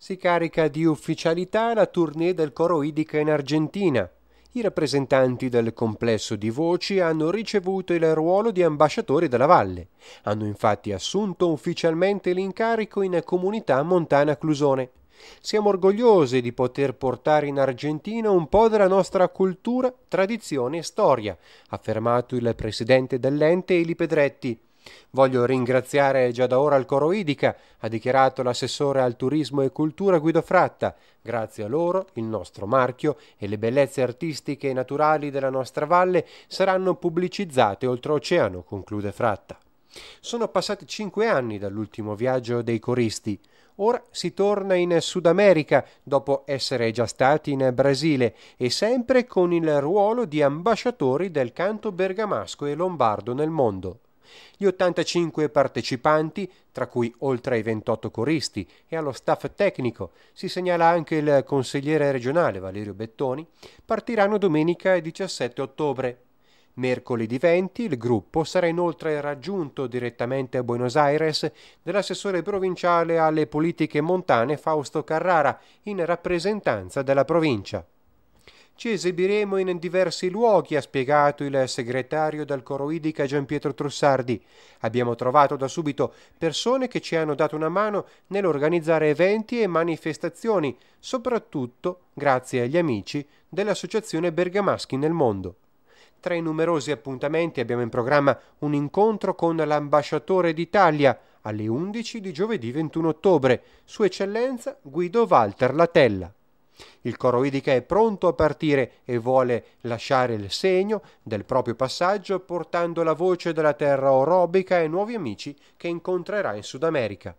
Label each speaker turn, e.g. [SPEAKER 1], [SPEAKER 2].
[SPEAKER 1] Si carica di ufficialità la tournée del coro idica in Argentina. I rappresentanti del complesso di voci hanno ricevuto il ruolo di ambasciatori della valle. Hanno infatti assunto ufficialmente l'incarico in comunità montana Clusone. Siamo orgogliosi di poter portare in Argentina un po' della nostra cultura, tradizione e storia, ha affermato il presidente dell'ente Eli Pedretti. Voglio ringraziare già da ora il Coro Idica, ha dichiarato l'assessore al turismo e cultura Guido Fratta. Grazie a loro il nostro marchio e le bellezze artistiche e naturali della nostra valle saranno pubblicizzate oltreoceano, conclude Fratta. Sono passati cinque anni dall'ultimo viaggio dei coristi. Ora si torna in Sud America dopo essere già stati in Brasile e sempre con il ruolo di ambasciatori del canto bergamasco e lombardo nel mondo. Gli 85 partecipanti, tra cui oltre ai 28 coristi e allo staff tecnico, si segnala anche il consigliere regionale Valerio Bettoni, partiranno domenica 17 ottobre. Mercoledì 20 il gruppo sarà inoltre raggiunto direttamente a Buenos Aires dall'assessore provinciale alle politiche montane Fausto Carrara in rappresentanza della provincia. Ci esibiremo in diversi luoghi, ha spiegato il segretario dal Coroidica Gian Pietro Trussardi. Abbiamo trovato da subito persone che ci hanno dato una mano nell'organizzare eventi e manifestazioni, soprattutto grazie agli amici dell'Associazione Bergamaschi nel mondo. Tra i numerosi appuntamenti abbiamo in programma un incontro con l'ambasciatore d'Italia alle 11 di giovedì 21 ottobre, Sua Eccellenza Guido Walter Latella. Il coroidica è pronto a partire e vuole lasciare il segno del proprio passaggio portando la voce della terra orobica ai nuovi amici che incontrerà in Sud America.